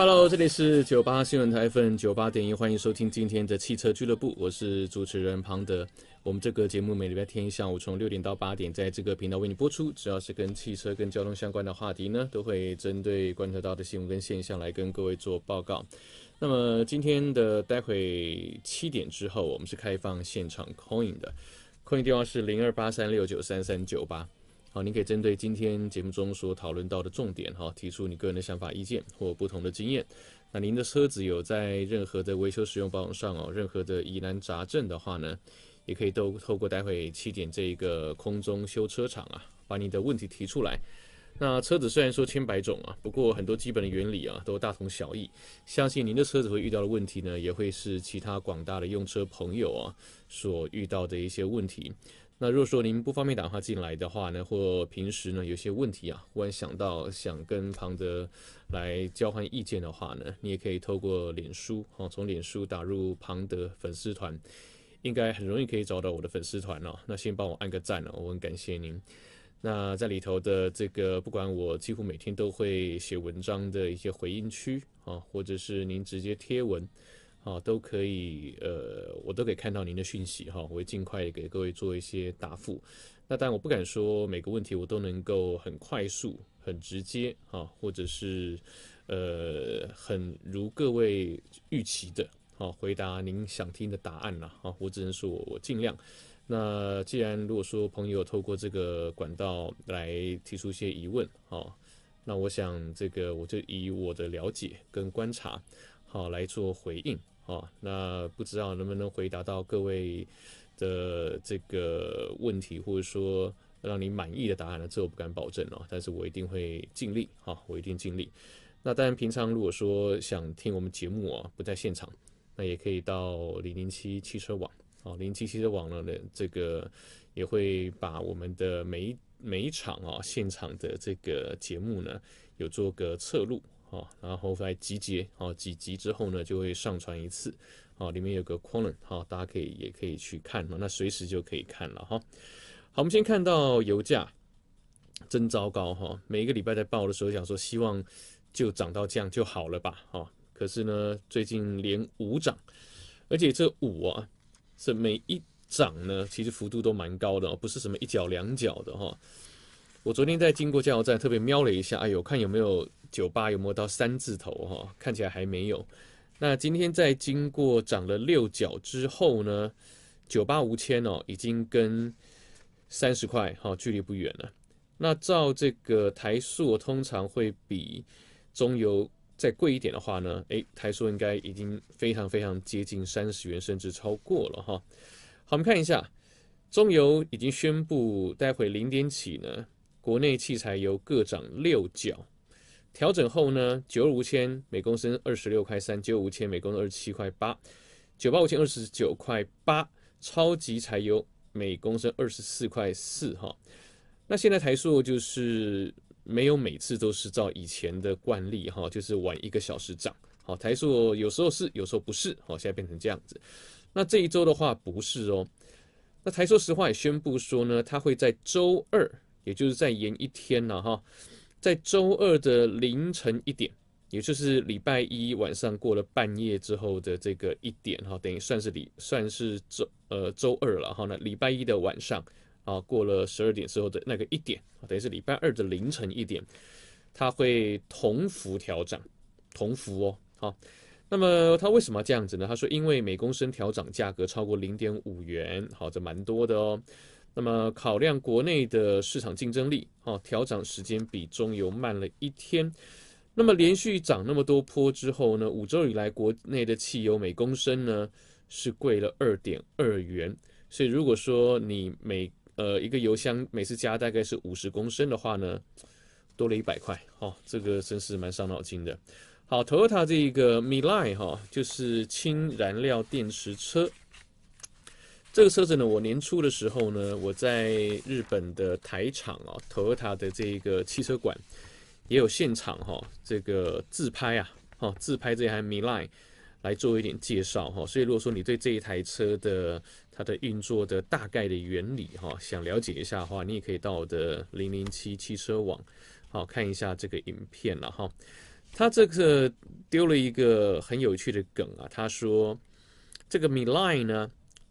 Hello，这里是九八新闻台，F 九八点一，欢迎收听今天的汽车俱乐部，我是主持人庞德。我们这个节目每礼拜天下午从六点到八点，在这个频道为你播出，只要是跟汽车跟交通相关的话题呢，都会针对观察到的新闻跟现象来跟各位做报告。那么今天的待会七点之后，我们是开放现场 coin 的，coin 电话是零二八三六九三三九八。好，您可以针对今天节目中所讨论到的重点哈，提出你个人的想法、意见或不同的经验。那您的车子有在任何的维修使用保养上哦，任何的疑难杂症的话呢，也可以都透过待会七点这一个空中修车厂啊，把你的问题提出来。那车子虽然说千百种啊，不过很多基本的原理啊都大同小异，相信您的车子会遇到的问题呢，也会是其他广大的用车朋友啊所遇到的一些问题。那如果说您不方便打电话进来的话呢，或平时呢有些问题啊，忽然想到想跟庞德来交换意见的话呢，你也可以透过脸书，哈，从脸书打入庞德粉丝团，应该很容易可以找到我的粉丝团哦。那先帮我按个赞哦，我很感谢您。那在里头的这个，不管我几乎每天都会写文章的一些回应区啊，或者是您直接贴文。啊，都可以，呃，我都可以看到您的讯息哈，我会尽快给各位做一些答复。那当然，我不敢说每个问题我都能够很快速、很直接，哈，或者是，呃，很如各位预期的，啊，回答您想听的答案了，哈，我只能说我尽量。那既然如果说朋友透过这个管道来提出一些疑问，啊，那我想这个我就以我的了解跟观察，好，来做回应。哦，那不知道能不能回答到各位的这个问题，或者说让你满意的答案呢？这我不敢保证哦，但是我一定会尽力啊，我一定尽力。那当然，平常如果说想听我们节目啊，不在现场，那也可以到零零七汽车网哦，零零七汽车网呢，这个也会把我们的每一每一场啊现场的这个节目呢，有做个侧录。好，然后再集结，好几集之后呢，就会上传一次，好，里面有个框，栏，啊，大家可以也可以去看，那随时就可以看了哈。好，我们先看到油价，真糟糕哈，每一个礼拜在报的时候想说，希望就涨到这样就好了吧，哈，可是呢，最近连五涨，而且这五啊，是每一涨呢，其实幅度都蛮高的，不是什么一脚两脚的哈。我昨天在经过加油站，特别瞄了一下，哎呦，看有没有九八，有没有到三字头哈，看起来还没有。那今天在经过涨了六角之后呢，九八五千哦，已经跟三十块哈距离不远了。那照这个台数，通常会比中油再贵一点的话呢，诶，台数应该已经非常非常接近三十元，甚至超过了哈。好，我们看一下，中油已经宣布，待会零点起呢。国内汽柴油各涨六角，调整后呢，九二五千每公升二十六块三，九五五千每公升二十七块八，九八五千二十九块八，超级柴油每公升二十四块四哈。那现在台数就是没有每次都是照以前的惯例哈，就是晚一个小时涨。好，台数有时候是，有时候不是。好，现在变成这样子。那这一周的话不是哦。那台数石化也宣布说呢，它会在周二。也就是再延一天了哈，在周二的凌晨一点，也就是礼拜一晚上过了半夜之后的这个一点哈，等于算是礼，算是周呃周二了哈。那礼拜一的晚上啊，过了十二点之后的那个一点等于是礼拜二的凌晨一点，它会同幅调整，同幅哦哈。那么它为什么这样子呢？他说，因为每公升调涨价格超过零点五元，好，这蛮多的哦。那么考量国内的市场竞争力，哦，调涨时间比中油慢了一天。那么连续涨那么多坡之后呢，五周以来国内的汽油每公升呢是贵了二点二元。所以如果说你每呃一个油箱每次加大概是五十公升的话呢，多了一百块。哦，这个真是蛮伤脑筋的。好，Toyota 这一个 Mile 哈，就是氢燃料电池车。这个车子呢，我年初的时候呢，我在日本的台场啊，Toyota 的这个汽车馆也有现场哈，这个自拍啊，哈，自拍这台 m i l a n e 来做一点介绍哈。所以如果说你对这一台车的它的运作的大概的原理哈，想了解一下的话，你也可以到我的零零七汽车网，好看一下这个影片了哈。他这个丢了一个很有趣的梗啊，他说这个 m i l a n e 呢。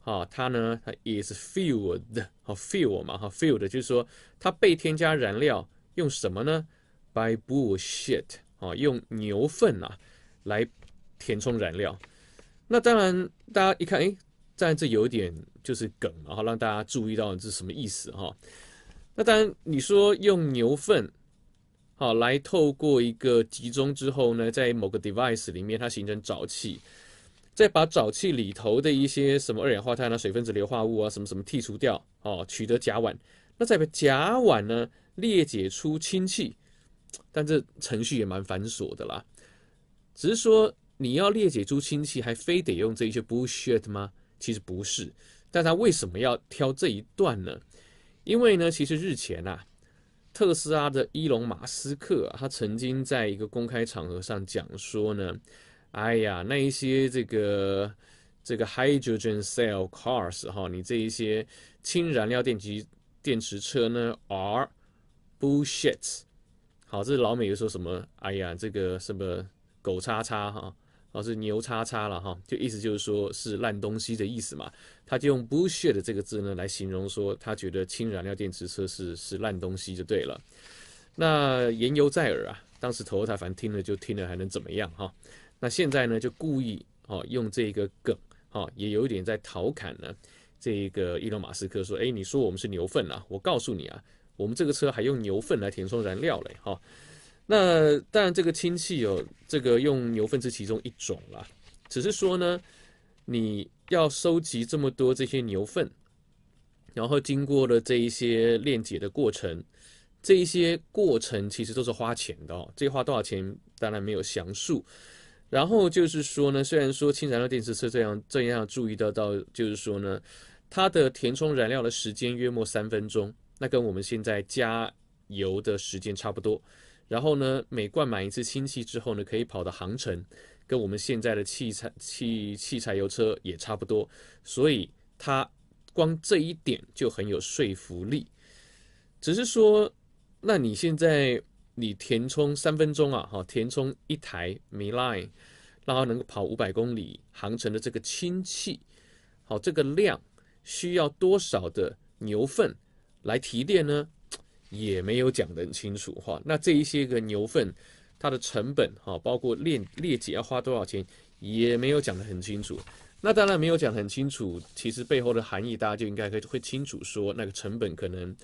啊，它呢，它 is fueled，好，fuel 嘛，哈，fuel d 就是说它被添加燃料，用什么呢？By b u l l s h i t 啊，用牛粪啊来填充燃料。那当然，大家一看，哎，在这有点就是梗，然后让大家注意到这是什么意思哈。那当然，你说用牛粪，好，来透过一个集中之后呢，在某个 device 里面，它形成沼气。再把沼气里头的一些什么二氧化碳啊、水分子、硫化物啊什么什么剔除掉哦，取得甲烷。那再把甲烷呢裂解出氢气，但这程序也蛮繁琐的啦。只是说你要裂解出氢气，还非得用这一些 bullshit 吗？其实不是。但他为什么要挑这一段呢？因为呢，其实日前啊，特斯拉的伊隆马斯克他曾经在一个公开场合上讲说呢。哎呀，那一些这个这个 hydrogen cell cars 哈，你这一些氢燃料电机电池车呢 are bullshit。好，这是老美又说什么？哎呀，这个什么狗叉叉哈，哦是牛叉叉了哈，就意思就是说是烂东西的意思嘛。他就用 bullshit 这个字呢来形容，说他觉得氢燃料电池车是是烂东西就对了。那言犹在耳啊，当时头他，反正听了就听了，还能怎么样哈？那现在呢，就故意哦用这个梗，哈，也有一点在调侃呢。这个伊隆马斯克说：“哎，你说我们是牛粪啊？我告诉你啊，我们这个车还用牛粪来填充燃料嘞，哈。那当然，这个氢气有这个用牛粪是其中一种啦。只是说呢，你要收集这么多这些牛粪，然后经过了这一些炼解的过程，这一些过程其实都是花钱的哦。这花多少钱，当然没有详述。”然后就是说呢，虽然说氢燃料电池车这样这样注意到到，就是说呢，它的填充燃料的时间约莫三分钟，那跟我们现在加油的时间差不多。然后呢，每灌满一次氢气之后呢，可以跑到航程，跟我们现在的汽柴汽汽柴油车也差不多。所以它光这一点就很有说服力。只是说，那你现在。你填充三分钟啊，哈，填充一台 m i l e 让它能够跑五百公里航程的这个氢气，好，这个量需要多少的牛粪来提炼呢？也没有讲得很清楚，哈。那这一些个牛粪，它的成本，哈，包括炼炼解要花多少钱，也没有讲得很清楚。那当然没有讲很清楚，其实背后的含义大家就应该会会清楚说，那个成本可能。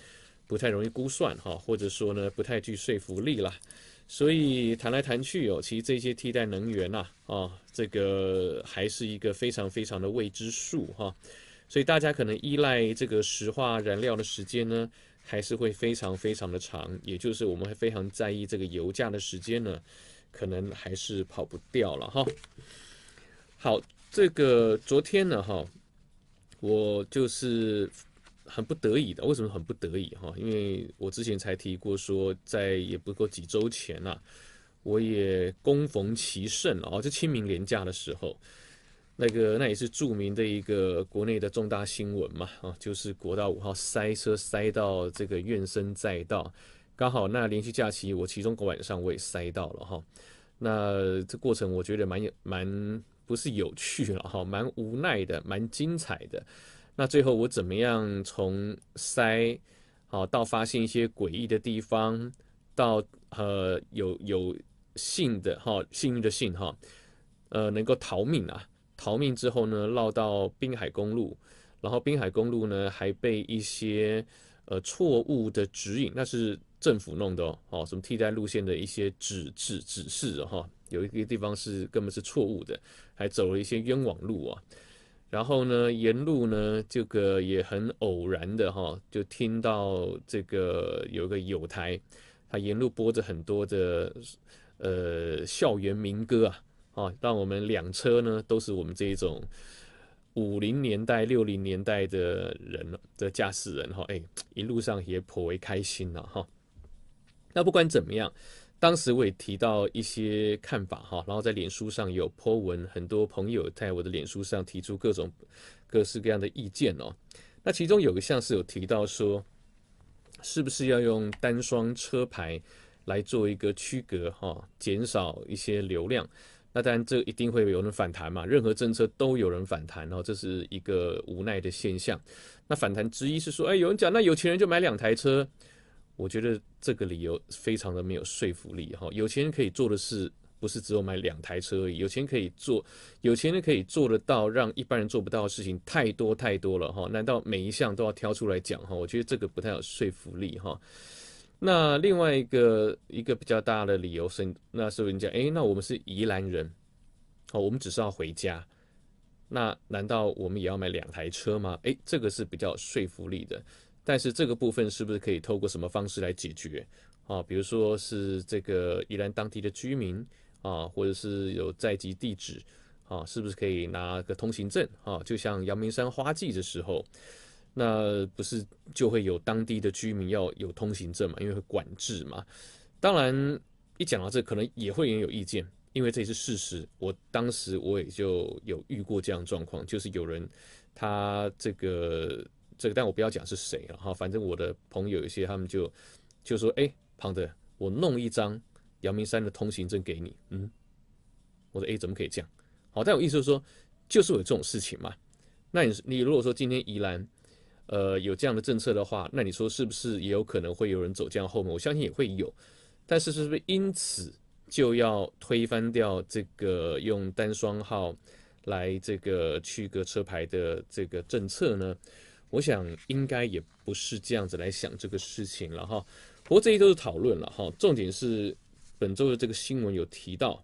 不太容易估算哈，或者说呢，不太具说服力啦。所以谈来谈去哦，其实这些替代能源呐，啊，这个还是一个非常非常的未知数哈，所以大家可能依赖这个石化燃料的时间呢，还是会非常非常的长，也就是我们会非常在意这个油价的时间呢，可能还是跑不掉了哈。好，这个昨天呢哈，我就是。很不得已的，为什么很不得已？哈，因为我之前才提过说，在也不过几周前啊，我也恭逢其盛哦，就清明连假的时候，那个那也是著名的一个国内的重大新闻嘛，啊，就是国道五号塞车塞到这个怨声载道，刚好那连续假期，我其中个晚上我也塞到了哈，那这过程我觉得蛮有蛮不是有趣了哈，蛮无奈的，蛮精彩的。那最后我怎么样从塞，好到发现一些诡异的地方，到呃有有幸的哈幸运的幸哈，呃能够逃命啊，逃命之后呢，绕到滨海公路，然后滨海公路呢还被一些呃错误的指引，那是政府弄的哦，什么替代路线的一些指指指示哈，有一个地方是根本是错误的，还走了一些冤枉路啊。然后呢，沿路呢，这个也很偶然的哈，就听到这个有一个友台，它沿路播着很多的呃校园民歌啊，啊，让我们两车呢都是我们这一种五零年代、六零年代的人的驾驶人哈，哎，一路上也颇为开心了哈。那不管怎么样。当时我也提到一些看法哈，然后在脸书上有 po 文，很多朋友在我的脸书上提出各种各式各样的意见哦。那其中有一项是有提到说，是不是要用单双车牌来做一个区隔哈，减少一些流量。那当然这一定会有人反弹嘛，任何政策都有人反弹哦，这是一个无奈的现象。那反弹之一是说，哎，有人讲那有钱人就买两台车。我觉得这个理由非常的没有说服力哈，有钱人可以做的事不是只有买两台车而已，有钱可以做，有钱人可以做得到让一般人做不到的事情太多太多了哈，难道每一项都要挑出来讲哈？我觉得这个不太有说服力哈。那另外一个一个比较大的理由是，那是人讲，诶，那我们是宜兰人，好，我们只是要回家，那难道我们也要买两台车吗？诶，这个是比较说服力的。但是这个部分是不是可以透过什么方式来解决？啊，比如说是这个宜兰当地的居民啊，或者是有在籍地址啊，是不是可以拿个通行证啊？就像阳明山花季的时候，那不是就会有当地的居民要有通行证嘛？因为会管制嘛。当然，一讲到这，可能也会有人有意见，因为这也是事实。我当时我也就有遇过这样状况，就是有人他这个。这个，但我不要讲是谁了哈。反正我的朋友一些，他们就就说：“哎，胖子，我弄一张阳明山的通行证给你。”嗯，我说：“哎，怎么可以这样？”好，但我意思是说，就是有这种事情嘛。那你你如果说今天宜兰，呃，有这样的政策的话，那你说是不是也有可能会有人走这样后门？我相信也会有。但是是不是因此就要推翻掉这个用单双号来这个区隔车牌的这个政策呢？我想应该也不是这样子来想这个事情了哈。不过这些都是讨论了哈，重点是本周的这个新闻有提到，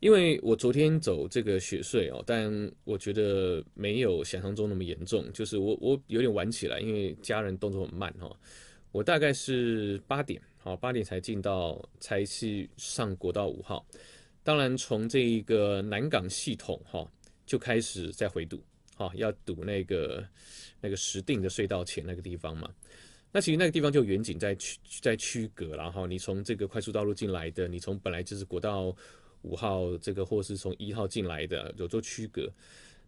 因为我昨天走这个雪隧哦，但我觉得没有想象中那么严重，就是我我有点晚起来，因为家人动作很慢哈。我大概是八点，好八点才进到，才去上国道五号。当然从这一个南港系统哈就开始在回堵。哈，要堵那个那个石定的隧道前那个地方嘛？那其实那个地方就远景在区在区隔，然后你从这个快速道路进来的，你从本来就是国道五号这个或是从一号进来的，有做区隔。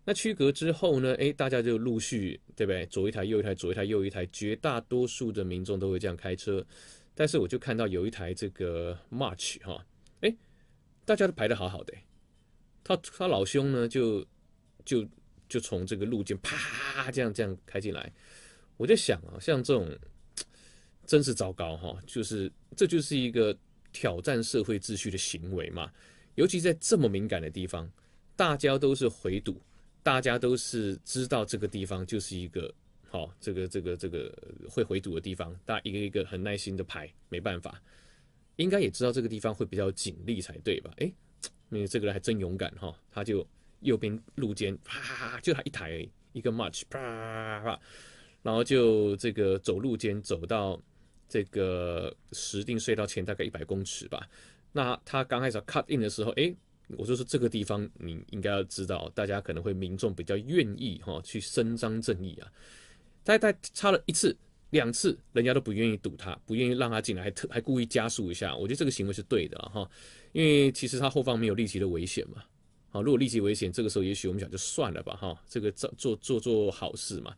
那区隔之后呢？哎，大家就陆续对不对？左一台，右一台，左一台，右一台，绝大多数的民众都会这样开车。但是我就看到有一台这个 March 哈，哎，大家都排得好好的，他他老兄呢就就。就从这个路径啪，这样这样开进来，我就想啊，像这种真是糟糕哈，就是这就是一个挑战社会秩序的行为嘛，尤其在这么敏感的地方，大家都是回堵，大家都是知道这个地方就是一个好，这个这个这个会回堵的地方，大家一个一个很耐心的排，没办法，应该也知道这个地方会比较紧力才对吧？诶，你这个人还真勇敢哈，他就。右边路肩，啪，就他一台一个 much，啪啪，然后就这个走路肩走到这个石定隧道前大概一百公尺吧。那他刚开始 cut in 的时候，诶，我就说这个地方你应该要知道，大家可能会民众比较愿意哈去伸张正义啊。他他插了一次两次，人家都不愿意堵他，不愿意让他进来，还特还故意加速一下。我觉得这个行为是对的哈，因为其实他后方没有立即的危险嘛。好，如果立即危险，这个时候也许我们想就算了吧，哈，这个做做做做好事嘛。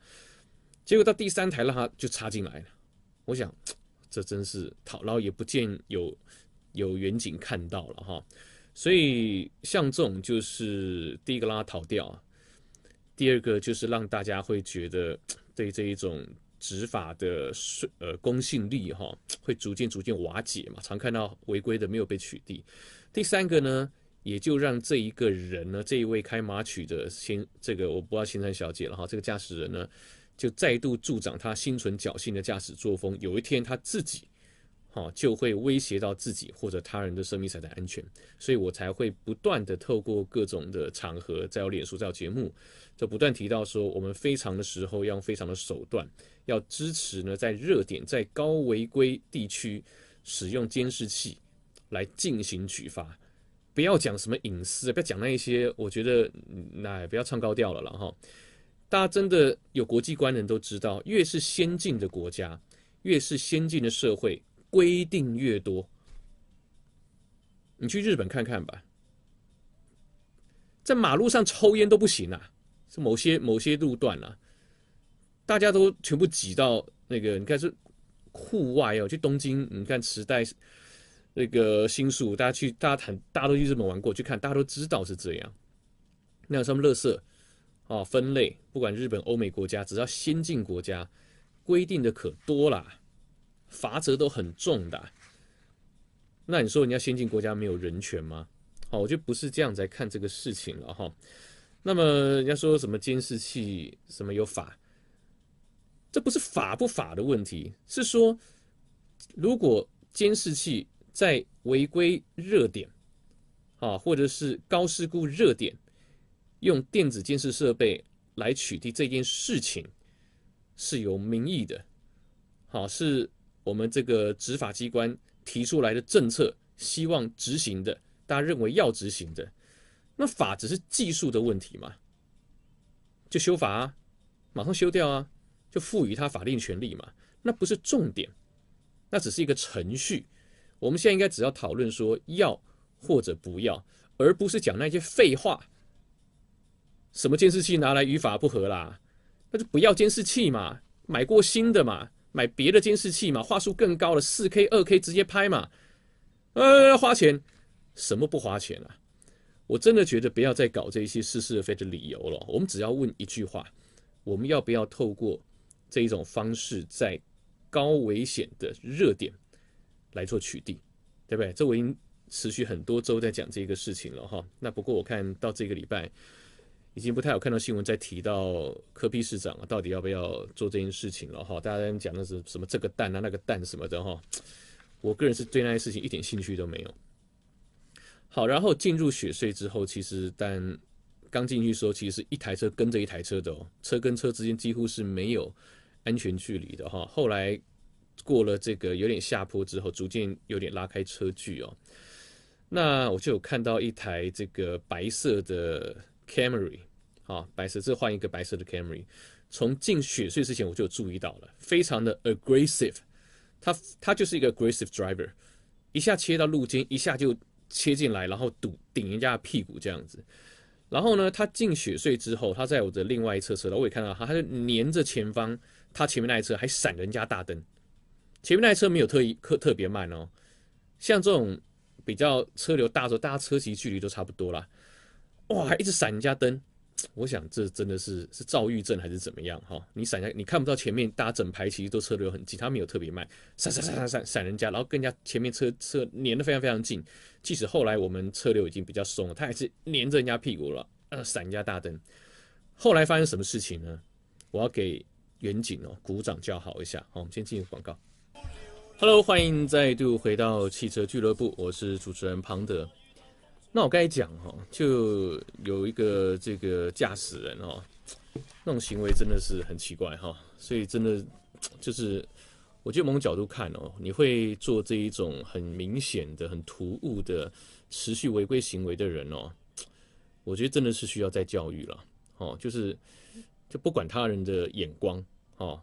结果到第三台，让他就插进来了。我想，这真是讨，然后也不见有有远景看到了哈。所以像这种，就是第一个让他逃掉，第二个就是让大家会觉得对这一种执法的呃公信力哈，会逐渐逐渐瓦解嘛。常看到违规的没有被取缔，第三个呢？也就让这一个人呢，这一位开马曲的先，这个我不知道青山小姐了哈，这个驾驶人呢，就再度助长他心存侥幸的驾驶作风。有一天他自己，哈，就会威胁到自己或者他人的生命财产安全。所以我才会不断的透过各种的场合，在我脸书，在我节目，就不断提到说，我们非常的时候要用非常的手段，要支持呢，在热点、在高违规地区使用监视器来进行举罚。不要讲什么隐私，不要讲那一些，我觉得，那不要唱高调了了哈。大家真的有国际观人都知道，越是先进的国家，越是先进的社会，规定越多。你去日本看看吧，在马路上抽烟都不行啊，是某些某些路段啊，大家都全部挤到那个，你看是户外哦，去东京，你看时代。那个新宿，大家去，大家谈，大家都去日本玩过，去看，大家都知道是这样。那有什么乐色啊？分类，不管日本、欧美国家，只要先进国家，规定的可多啦，罚则都很重的。那你说人家先进国家没有人权吗？好，我就不是这样在看这个事情了哈。那么人家说什么监视器，什么有法？这不是法不法的问题，是说如果监视器。在违规热点啊，或者是高事故热点，用电子监视设备来取缔这件事情是有民意的，好，是我们这个执法机关提出来的政策，希望执行的，大家认为要执行的，那法只是技术的问题嘛，就修法啊，马上修掉啊，就赋予他法定权利嘛，那不是重点，那只是一个程序。我们现在应该只要讨论说要或者不要，而不是讲那些废话。什么监视器拿来语法不合啦，那就不要监视器嘛，买过新的嘛，买别的监视器嘛，话术更高的四 K、二 K 直接拍嘛。呃，花钱什么不花钱啊？我真的觉得不要再搞这些似是而非的理由了。我们只要问一句话：我们要不要透过这一种方式，在高危险的热点？来做取缔，对不对？这我已经持续很多周在讲这个事情了哈。那不过我看到这个礼拜已经不太有看到新闻在提到科比市长到底要不要做这件事情了哈。大家讲的是什么这个蛋啊那个蛋什么的哈。我个人是对那些事情一点兴趣都没有。好，然后进入雪隧之后，其实但刚进去时候，其实一台车跟着一台车的哦，车跟车之间几乎是没有安全距离的哈。后来。过了这个有点下坡之后，逐渐有点拉开车距哦。那我就有看到一台这个白色的 Camry，好，白色，这换一个白色的 Camry。从进雪隧之前我就注意到了，非常的 aggressive，他他就是一个 aggressive driver，一下切到路肩，一下就切进来，然后堵顶人家屁股这样子。然后呢，他进雪隧之后，他在我的另外一侧车道，我也看到他，他就粘着前方他前面那一车，还闪人家大灯。前面那车没有特意特特别慢哦，像这种比较车流大的时候，大家车实距离都差不多啦。哇，还一直闪人家灯，我想这真的是是躁郁症还是怎么样哈？你闪家你看不到前面，大家整排其实都车流很近，他没有特别慢，闪闪闪闪闪闪人家，然后跟人家前面车车粘得非常非常近。即使后来我们车流已经比较松了，他还是黏着人家屁股了，呃，闪人家大灯。后来发生什么事情呢？我要给远景哦鼓掌叫好一下。好，我们先进入广告。Hello，欢迎再度回到汽车俱乐部，我是主持人庞德。那我该讲哈，就有一个这个驾驶人哦，那种行为真的是很奇怪哈，所以真的就是，我觉得某种角度看哦，你会做这一种很明显的、很突兀的持续违规行为的人哦，我觉得真的是需要再教育了哦，就是就不管他人的眼光哦，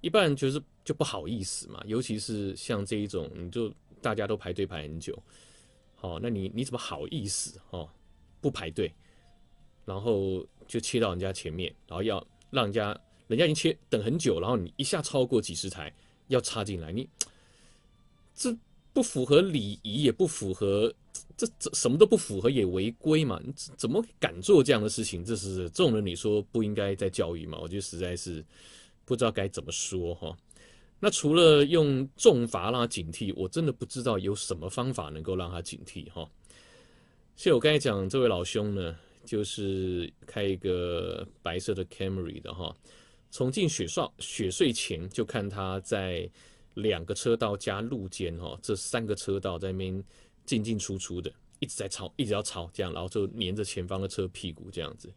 一般就是。就不好意思嘛，尤其是像这一种，你就大家都排队排很久，好，那你你怎么好意思哦？不排队，然后就切到人家前面，然后要让人家，人家已经切等很久，然后你一下超过几十台要插进来，你这不符合礼仪，也不符合，这这什么都不符合，也违规嘛？你怎么敢做这样的事情？这是这种人，你说不应该在教育嘛？我觉得实在是不知道该怎么说哈。那除了用重罚让他警惕，我真的不知道有什么方法能够让他警惕哈。以我刚才讲，这位老兄呢，就是开一个白色的 Camry 的哈。从进雪上雪隧前，就看他在两个车道加路肩哈这三个车道在那边进进出出的，一直在超，一直要超这样，然后就黏着前方的车屁股这样子。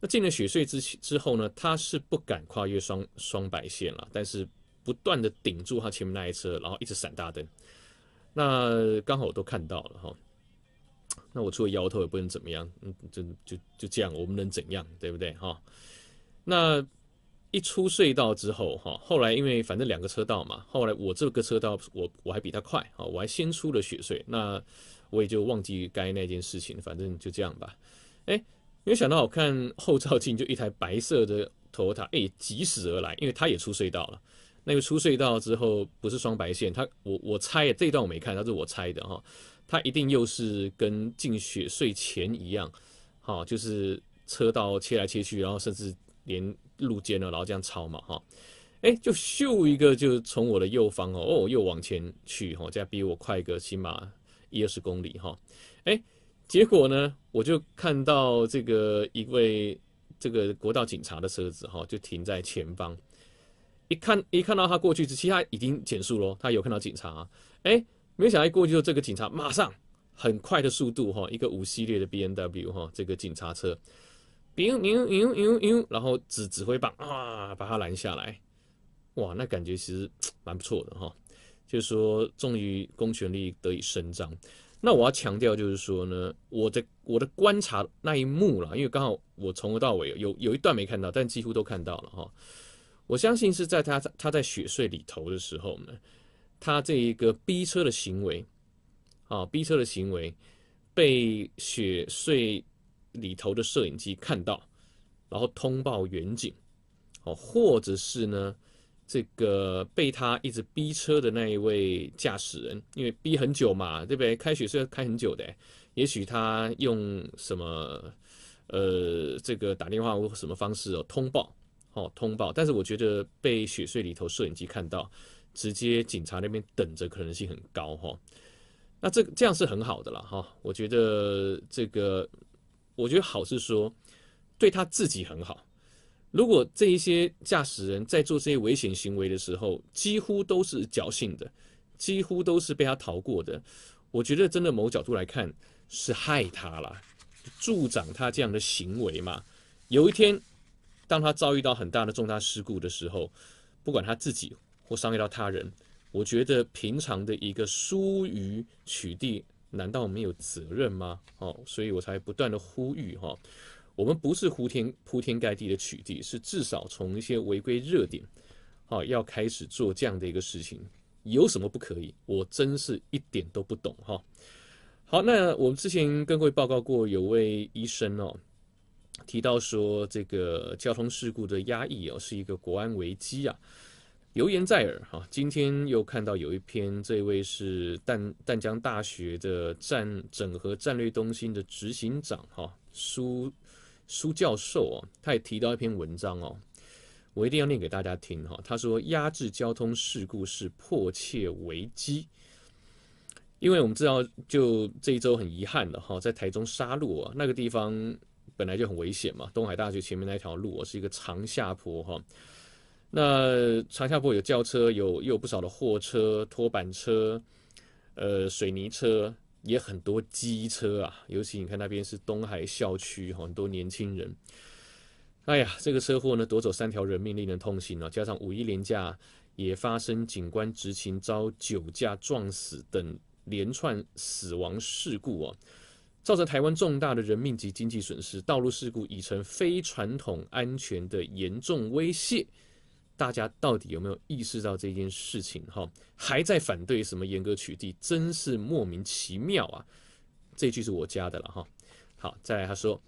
那进了雪隧之之后呢，他是不敢跨越双双白线了，但是。不断的顶住他前面那台车，然后一直闪大灯。那刚好我都看到了哈。那我除了摇头也不能怎么样，嗯，就就就这样，我们能怎样？对不对哈？那一出隧道之后哈，后来因为反正两个车道嘛，后来我这个车道我我还比他快啊，我还先出了雪隧，那我也就忘记该那件事情，反正就这样吧。哎，没想到我看后照镜，就一台白色的丰塔，哎，疾驶而来，因为他也出隧道了。那个出隧道之后不是双白线，他我我猜这这段我没看，但是我猜的哈，他一定又是跟进雪隧前一样，哈，就是车道切来切去，然后甚至连路肩了，然后这样超嘛哈，哎，就秀一个，就从我的右方哦，哦，又往前去哈，这样比我快个起码一二十公里哈，哎，结果呢，我就看到这个一位这个国道警察的车子哈，就停在前方。一看一看到他过去其实他已经减速了，他有看到警察，啊。哎，没想到一过去后，这个警察马上很快的速度哈，一个五系列的 B N W 哈，这个警察车，牛牛牛牛牛，然后指指挥棒啊，把他拦下来。哇，那感觉其实蛮不错的哈。就是说，终于公权力得以伸张。那我要强调就是说呢，我的我的观察那一幕啦，因为刚好我从头到尾有有一段没看到，但几乎都看到了哈。我相信是在他他他在雪隧里头的时候呢，他这一个逼车的行为，啊逼车的行为，被雪隧里头的摄影机看到，然后通报远景，哦，或者是呢，这个被他一直逼车的那一位驾驶人，因为逼很久嘛，对不对？开雪隧要开很久的，也许他用什么，呃，这个打电话或什么方式哦通报。哦，通报，但是我觉得被雪穗里头摄影机看到，直接警察那边等着可能性很高哈。那这这样是很好的了哈。我觉得这个，我觉得好是说对他自己很好。如果这一些驾驶人在做这些危险行为的时候，几乎都是侥幸的，几乎都是被他逃过的。我觉得真的某角度来看，是害他了，助长他这样的行为嘛。有一天。当他遭遇到很大的重大事故的时候，不管他自己或伤害到他人，我觉得平常的一个疏于取缔，难道没有责任吗？哦，所以我才不断的呼吁哈，我们不是铺天铺天盖地的取缔，是至少从一些违规热点，好要开始做这样的一个事情，有什么不可以？我真是一点都不懂哈。好，那我们之前跟各位报告过有位医生哦。提到说，这个交通事故的压抑哦，是一个国安危机啊，流言在耳哈。今天又看到有一篇，这位是淡淡江大学的战整合战略中心的执行长哈，苏苏教授哦，他也提到一篇文章哦，我一定要念给大家听哈。他说，压制交通事故是迫切危机，因为我们知道，就这一周很遗憾的哈，在台中杀戮啊，那个地方。本来就很危险嘛，东海大学前面那一条路，哦、是一个长下坡哈。那长下坡有轿车，有又有不少的货车、拖板车，呃，水泥车也很多，机车啊，尤其你看那边是东海校区很多年轻人。哎呀，这个车祸呢，夺走三条人命，令人痛心啊！加上五一连假，也发生警官执勤遭酒驾撞死等连串死亡事故啊。造成台湾重大的人命及经济损失，道路事故已成非传统安全的严重威胁。大家到底有没有意识到这件事情？哈，还在反对什么严格取缔，真是莫名其妙啊！这句是我加的了哈。好，再来他说，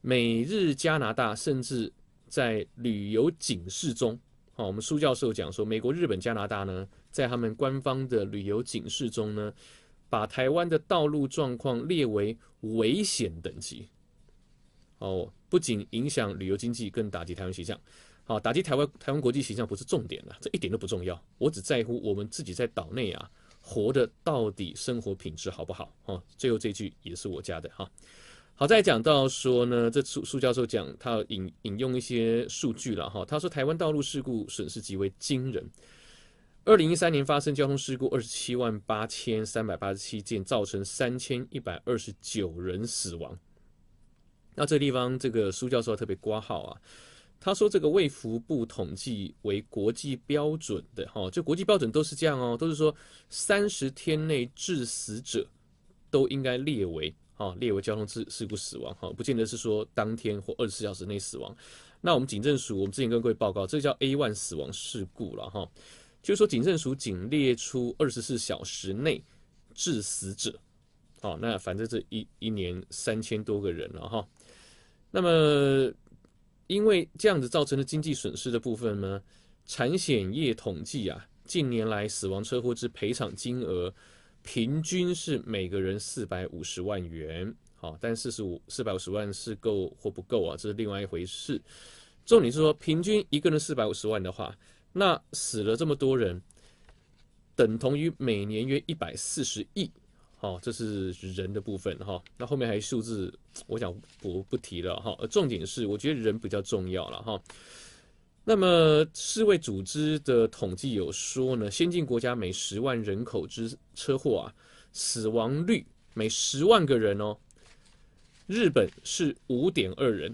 美日加拿大甚至在旅游警示中，哈，我们苏教授讲说，美国、日本、加拿大呢，在他们官方的旅游警示中呢。把台湾的道路状况列为危险等级，哦，不仅影响旅游经济，更打击台湾形象。好，打击台湾台湾国际形象不是重点了，这一点都不重要。我只在乎我们自己在岛内啊，活的到底生活品质好不好？哦，最后这句也是我加的哈。好，再讲到说呢，这苏苏教授讲，他引引用一些数据了哈。他说台湾道路事故损失极为惊人。二零一三年发生交通事故二十七万八千三百八十七件，造成三千一百二十九人死亡。那这地方，这个苏教授特别挂号啊。他说，这个卫福部统计为国际标准的哈，就国际标准都是这样哦，都是说三十天内致死者都应该列为哈，列为交通事事故死亡哈，不见得是说当天或二十四小时内死亡。那我们警政署，我们之前跟各位报告，这叫 A one 死亡事故了哈。就是说，警政署仅列出二十四小时内致死者，哦，那反正这一一年三千多个人了哈。那么，因为这样子造成的经济损失的部分呢，产险业统计啊，近年来死亡车祸之赔偿金额平均是每个人四百五十万元，好，但四十五四百五十万是够或不够啊，这是另外一回事。重点是说，平均一个人四百五十万的话。那死了这么多人，等同于每年约一百四十亿，好，这是人的部分哈。那后面还有数字，我想我不提了哈。重点是，我觉得人比较重要了哈。那么世卫组织的统计有说呢，先进国家每十万人口之车祸啊，死亡率每十万个人哦，日本是五点二人，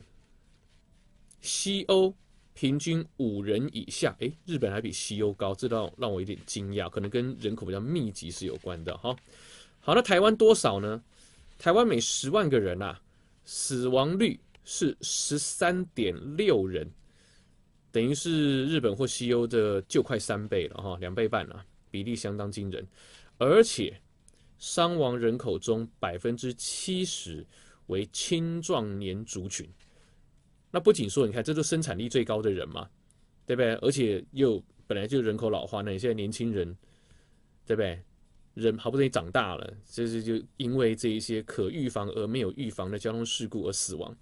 西欧。平均五人以下，诶，日本还比西欧高，这倒让我有点惊讶，可能跟人口比较密集是有关的哈。好，那台湾多少呢？台湾每十万个人啊，死亡率是十三点六人，等于是日本或西欧的就快三倍了哈，两倍半了，比例相当惊人，而且伤亡人口中百分之七十为青壮年族群。那不仅说，你看，这都生产力最高的人嘛，对不对？而且又本来就人口老化，那现在年轻人，对不对？人好不容易长大了，就是就因为这一些可预防而没有预防的交通事故而死亡，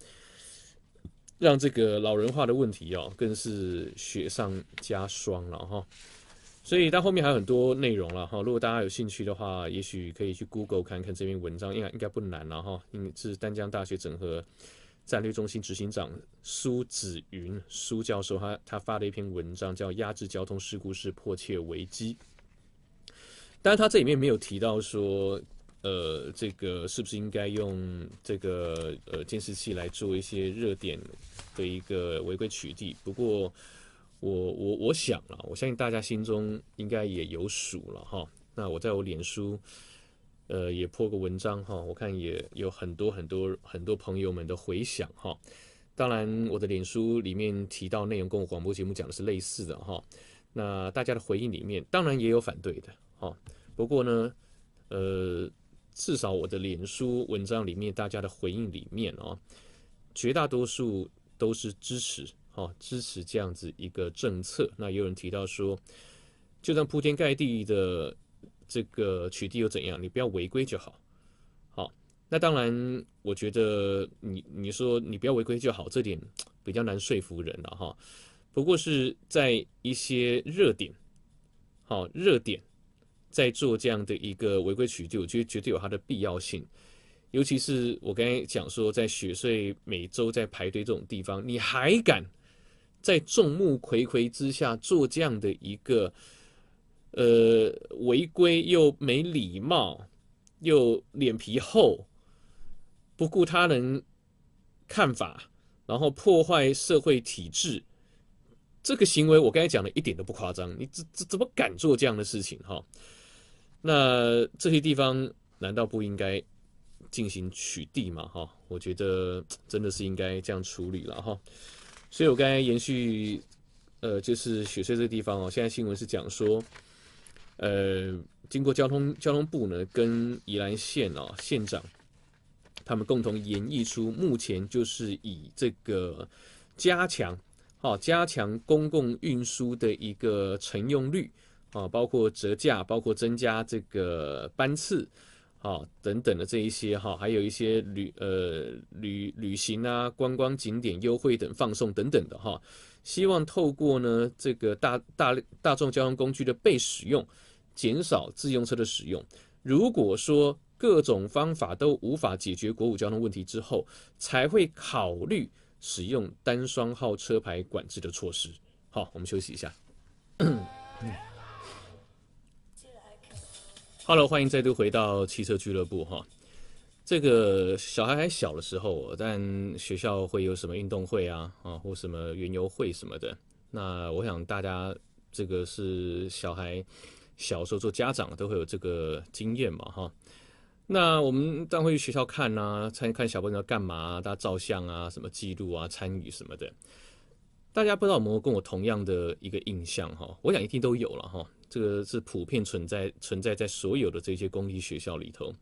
让这个老人化的问题哦，更是雪上加霜了哈。所以到后面还有很多内容了哈。如果大家有兴趣的话，也许可以去 Google 看看这篇文章，应该应该不难了哈。因为是丹江大学整合。战略中心执行长苏子云苏教授，他他发了一篇文章，叫《压制交通事故是迫切危机》，但是他这里面没有提到说，呃，这个是不是应该用这个呃监视器来做一些热点的一个违规取缔。不过，我我我想了，我相信大家心中应该也有数了哈。那我在我脸书。呃，也破个文章哈，我看也有很多很多很多朋友们的回响哈。当然，我的脸书里面提到内容跟我广播节目讲的是类似的哈。那大家的回应里面，当然也有反对的哈。不过呢，呃，至少我的脸书文章里面大家的回应里面啊，绝大多数都是支持哈，支持这样子一个政策。那也有人提到说，就算铺天盖地的。这个取缔又怎样？你不要违规就好，好。那当然，我觉得你你说你不要违规就好，这点比较难说服人了哈。不过是在一些热点，好热点，在做这样的一个违规取缔，我觉得绝对有它的必要性。尤其是我刚才讲说，在雪穗每周在排队这种地方，你还敢在众目睽睽之下做这样的一个？呃，违规又没礼貌，又脸皮厚，不顾他人看法，然后破坏社会体制，这个行为我刚才讲的一点都不夸张。你怎怎怎么敢做这样的事情哈？那这些地方难道不应该进行取缔吗？哈，我觉得真的是应该这样处理了哈。所以我刚才延续呃，就是雪穗这个地方哦，现在新闻是讲说。呃，经过交通交通部呢，跟宜兰县啊县长，他们共同研议出目前就是以这个加强，好加强公共运输的一个乘用率啊，包括折价，包括增加这个班次，啊，等等的这一些哈，还有一些旅呃旅旅行啊、观光景点优惠等放送等等的哈，希望透过呢这个大大大众交通工具的被使用。减少自用车的使用。如果说各种方法都无法解决国五交通问题之后，才会考虑使用单双号车牌管制的措施。好，我们休息一下。Hello，欢迎再度回到汽车俱乐部哈。这个小孩还小的时候，但学校会有什么运动会啊，啊，或什么园游会什么的。那我想大家这个是小孩。小时候做家长都会有这个经验嘛，哈。那我们当会去学校看呐，参看小朋友干嘛？大家照相啊，什么记录啊，参与什么的。大家不知道有没有跟我同样的一个印象哈？我想一定都有了哈。这个是普遍存在，存在在所有的这些公立学校里头，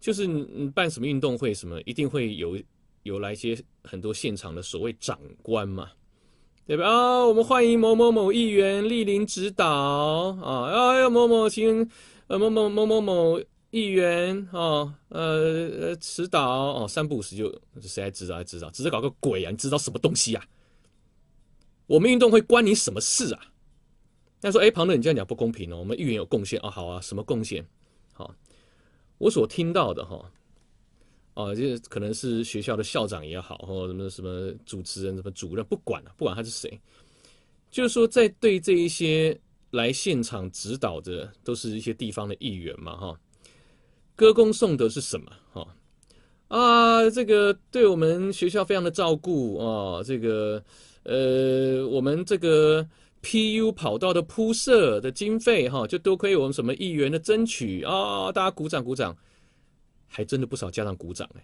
就是你办什么运动会什么，一定会有有来一些很多现场的所谓长官嘛。对吧？啊，我们欢迎某某某议员莅临指导啊！啊，某某，请，呃，某某某某某议员啊，呃，呃，指导哦，三不五时就谁还指导还指导，指导搞个鬼啊！你指导什么东西啊？我们运动会关你什么事啊？他说：哎，旁人你这样讲不公平哦，我们议员有贡献啊。好啊，什么贡献？好，我所听到的哈。哦，就是可能是学校的校长也好，或什么什么主持人、什么主任，不管了，不管他是谁，就是说，在对这一些来现场指导的，都是一些地方的议员嘛，哈，歌功颂德是什么？哈啊，这个对我们学校非常的照顾啊，这个呃，我们这个 PU 跑道的铺设的经费哈，就多亏我们什么议员的争取啊，大家鼓掌鼓掌。还真的不少家长鼓掌嘞，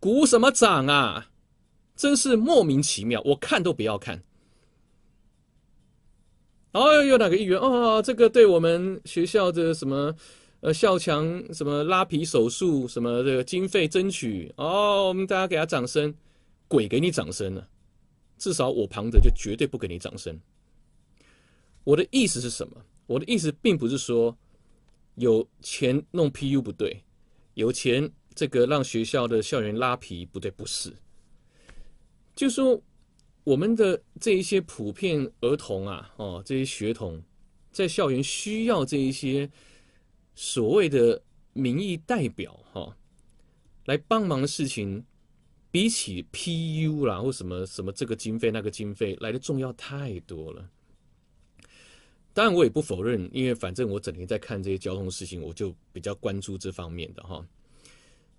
鼓什么掌啊？真是莫名其妙，我看都不要看。哦，有哪个议员哦？这个对我们学校的什么呃校墙什么拉皮手术什么这个经费争取哦，我们大家给他掌声，鬼给你掌声呢？至少我庞德就绝对不给你掌声。我的意思是什么？我的意思并不是说有钱弄 PU 不对。有钱，这个让学校的校园拉皮不对，不是，就说我们的这一些普遍儿童啊，哦，这些学童在校园需要这一些所谓的民意代表哈，来帮忙的事情，比起 PU 啦或什么什么这个经费那个经费来的重要太多了。当然，我也不否认，因为反正我整天在看这些交通事情，我就比较关注这方面的哈。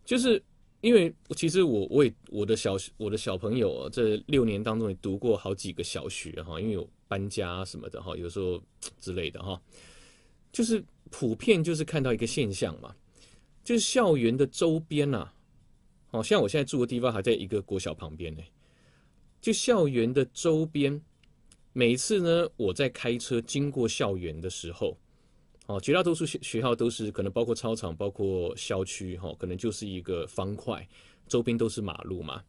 就是因为其实我，我，也我的小我的小朋友，这六年当中也读过好几个小学哈，因为有搬家什么的哈，有时候之类的哈。就是普遍就是看到一个现象嘛，就是校园的周边呐，好像我现在住的地方还在一个国小旁边呢，就校园的周边。每一次呢，我在开车经过校园的时候，哦，绝大多数学学校都是可能包括操场、包括校区，哈，可能就是一个方块，周边都是马路嘛。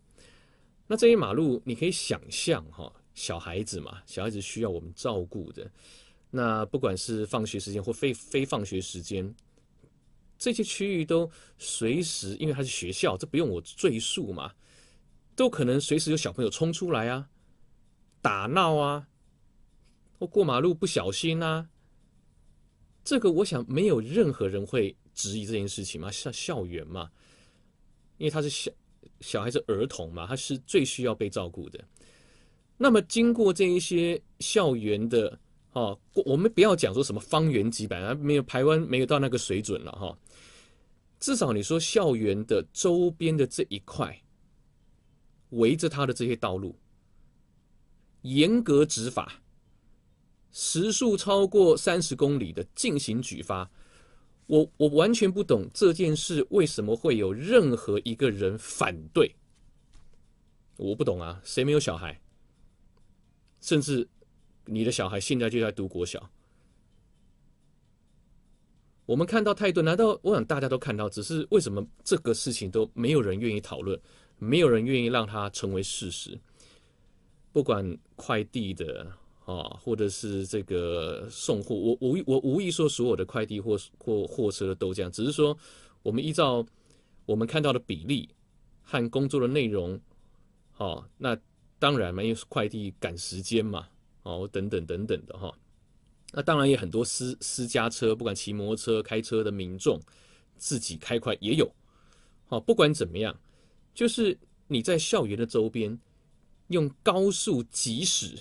那这些马路，你可以想象哈，小孩子嘛，小孩子需要我们照顾的。那不管是放学时间或非非放学时间，这些区域都随时，因为它是学校，这不用我赘述嘛，都可能随时有小朋友冲出来啊，打闹啊。或过马路不小心呐，这个我想没有任何人会质疑这件事情嘛？像校园嘛，因为他是小小孩是儿童嘛，他是最需要被照顾的。那么经过这一些校园的，哦，我们不要讲说什么方圆几百，没有台湾没有到那个水准了哈。至少你说校园的周边的这一块，围着他的这些道路，严格执法。时速超过三十公里的进行举发，我我完全不懂这件事为什么会有任何一个人反对，我不懂啊，谁没有小孩？甚至你的小孩现在就在读国小，我们看到太多，难道我想大家都看到，只是为什么这个事情都没有人愿意讨论，没有人愿意让它成为事实，不管快递的。啊，或者是这个送货，我无我无意说所有的快递或或货车都这样，只是说我们依照我们看到的比例和工作的内容，哦，那当然嘛，因为快递赶时间嘛，哦，等等等等的哈，那当然也很多私私家车，不管骑摩托车、开车的民众自己开快也有，好，不管怎么样，就是你在校园的周边用高速即驶。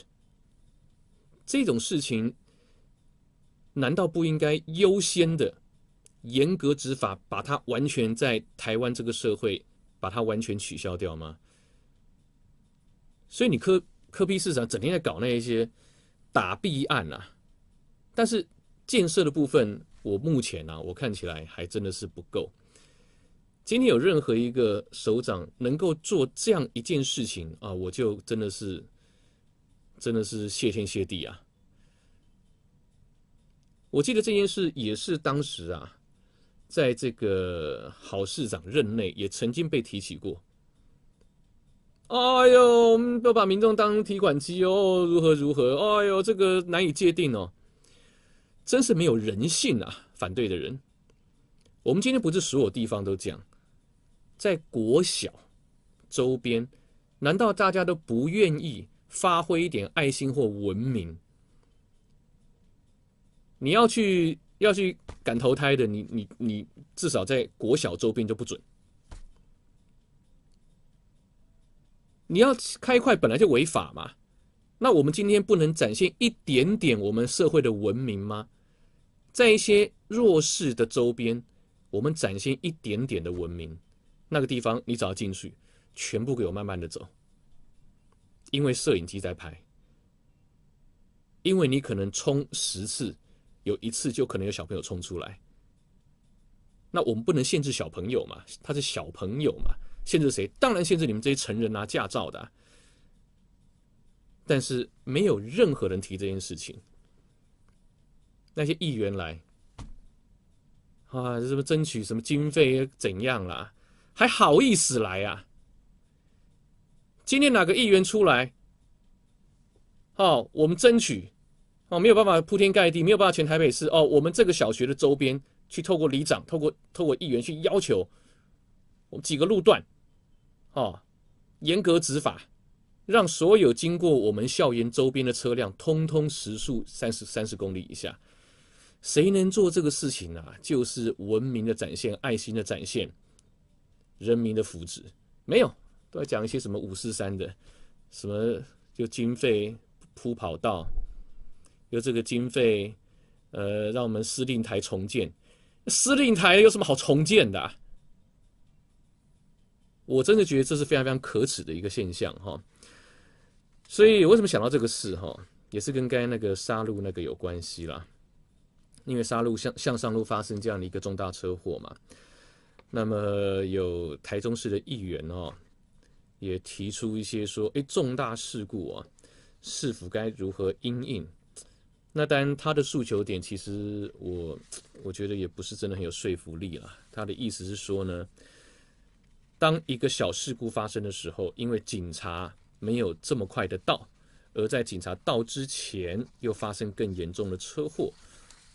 这种事情难道不应该优先的严格执法，把它完全在台湾这个社会把它完全取消掉吗？所以你科科批市长整天在搞那一些打弊案啊，但是建设的部分，我目前啊，我看起来还真的是不够。今天有任何一个首长能够做这样一件事情啊，我就真的是。真的是谢天谢地啊！我记得这件事也是当时啊，在这个郝市长任内也曾经被提起过。哎呦，我们要把民众当提款机哦，如何如何？哎呦，这个难以界定哦，真是没有人性啊！反对的人，我们今天不是所有地方都讲，在国小周边，难道大家都不愿意？发挥一点爱心或文明，你要去要去敢投胎的，你你你至少在国小周边就不准。你要开快本来就违法嘛，那我们今天不能展现一点点我们社会的文明吗？在一些弱势的周边，我们展现一点点的文明，那个地方你只要进去，全部给我慢慢的走。因为摄影机在拍，因为你可能冲十次，有一次就可能有小朋友冲出来。那我们不能限制小朋友嘛？他是小朋友嘛？限制谁？当然限制你们这些成人啊，驾照的。但是没有任何人提这件事情。那些议员来，啊，什么争取什么经费怎样啦？还好意思来啊？今天哪个议员出来？哦，我们争取哦，没有办法铺天盖地，没有办法全台北市哦，我们这个小学的周边去透过里长、透过透过议员去要求我们几个路段，哦，严格执法，让所有经过我们校园周边的车辆，通通时速三十三十公里以下。谁能做这个事情呢？就是文明的展现、爱心的展现、人民的福祉。没有。要讲一些什么五四三的，什么就经费铺跑道，有这个经费，呃，让我们司令台重建，司令台有什么好重建的？我真的觉得这是非常非常可耻的一个现象哈。所以为什么想到这个事哈，也是跟刚才那个杀戮那个有关系啦，因为杀戮向向上路发生这样的一个重大车祸嘛，那么有台中市的议员哦。也提出一些说，哎，重大事故啊，是否该如何应应？那当然，他的诉求点其实我我觉得也不是真的很有说服力了。他的意思是说呢，当一个小事故发生的时候，因为警察没有这么快的到，而在警察到之前又发生更严重的车祸，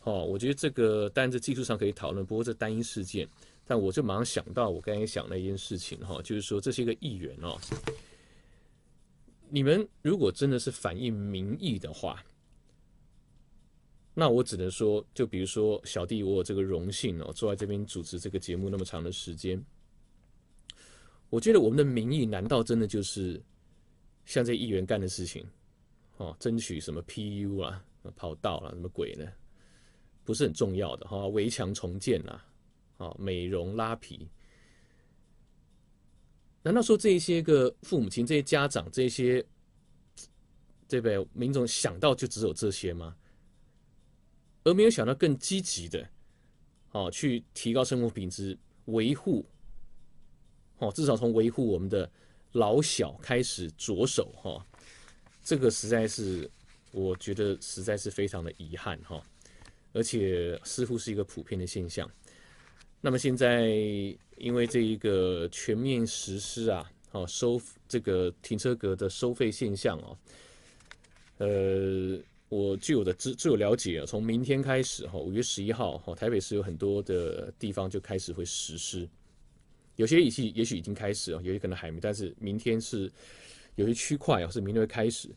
哦，我觉得这个当然在技术上可以讨论，不过这单一事件。但我就马上想到我刚才想那件事情哈，就是说这些个议员哦，你们如果真的是反映民意的话，那我只能说，就比如说小弟我有这个荣幸哦，坐在这边主持这个节目那么长的时间，我觉得我们的民意难道真的就是像这议员干的事情哦，争取什么 PU 啊、跑道啊、什么鬼呢？不是很重要的哈，围墙重建啊。哦，美容拉皮，难道说这些个父母亲、这些家长、这些对不对？民众想到就只有这些吗？而没有想到更积极的，哦，去提高生活品质，维护哦，至少从维护我们的老小开始着手哈。这个实在是，我觉得实在是非常的遗憾哈，而且似乎是一个普遍的现象。那么现在，因为这一个全面实施啊，哦收这个停车格的收费现象哦，呃，我据我的知据我了解啊，从明天开始哈，五月十一号哈，台北市有很多的地方就开始会实施，有些已许也许已经开始啊，有些可能还没，但是明天是有些区块啊是明天会开始，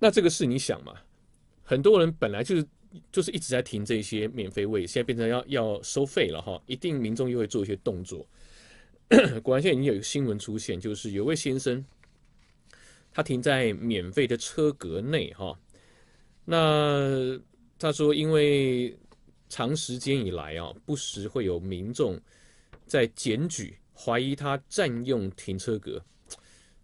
那这个事你想嘛，很多人本来就是。就是一直在停这些免费位，现在变成要要收费了哈，一定民众又会做一些动作。果然，现在已经有一个新闻出现，就是有位先生，他停在免费的车格内哈。那他说，因为长时间以来啊，不时会有民众在检举，怀疑他占用停车格。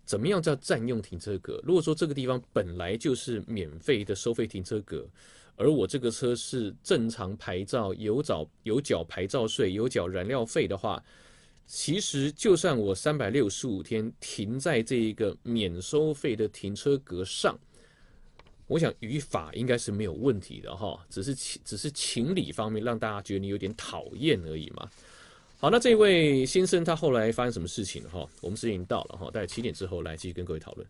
怎么样叫占用停车格？如果说这个地方本来就是免费的收费停车格。而我这个车是正常牌照，有缴有缴牌照税，有缴燃料费的话，其实就算我三百六十五天停在这一个免收费的停车格上，我想语法应该是没有问题的哈，只是只是情理方面让大家觉得你有点讨厌而已嘛。好，那这位先生他后来发生什么事情哈？我们时间已经到了哈，在七点之后来继续跟各位讨论。